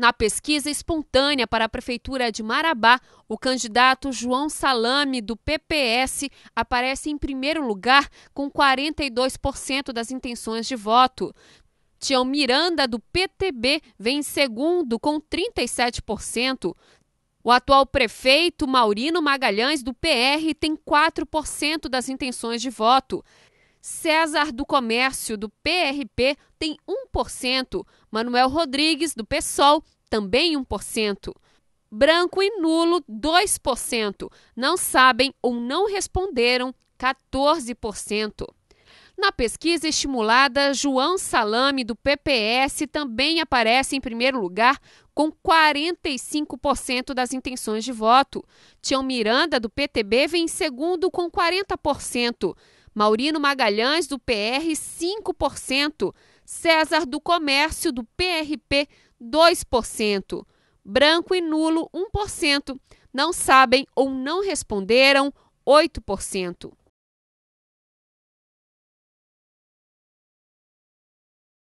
Na pesquisa espontânea para a Prefeitura de Marabá, o candidato João Salame, do PPS, aparece em primeiro lugar com 42% das intenções de voto. Tião Miranda, do PTB, vem em segundo com 37%. O atual prefeito Maurino Magalhães, do PR, tem 4% das intenções de voto. César do Comércio, do PRP, tem 1%. Manuel Rodrigues, do PSOL, também 1%. Branco e nulo, 2%. Não sabem ou não responderam, 14%. Na pesquisa estimulada, João Salame, do PPS, também aparece em primeiro lugar com 45% das intenções de voto. Tião Miranda, do PTB, vem em segundo com 40%. Maurino Magalhães, do PR, 5%. César do Comércio, do PRP, 2%. Branco e nulo, 1%. Não sabem ou não responderam, 8%.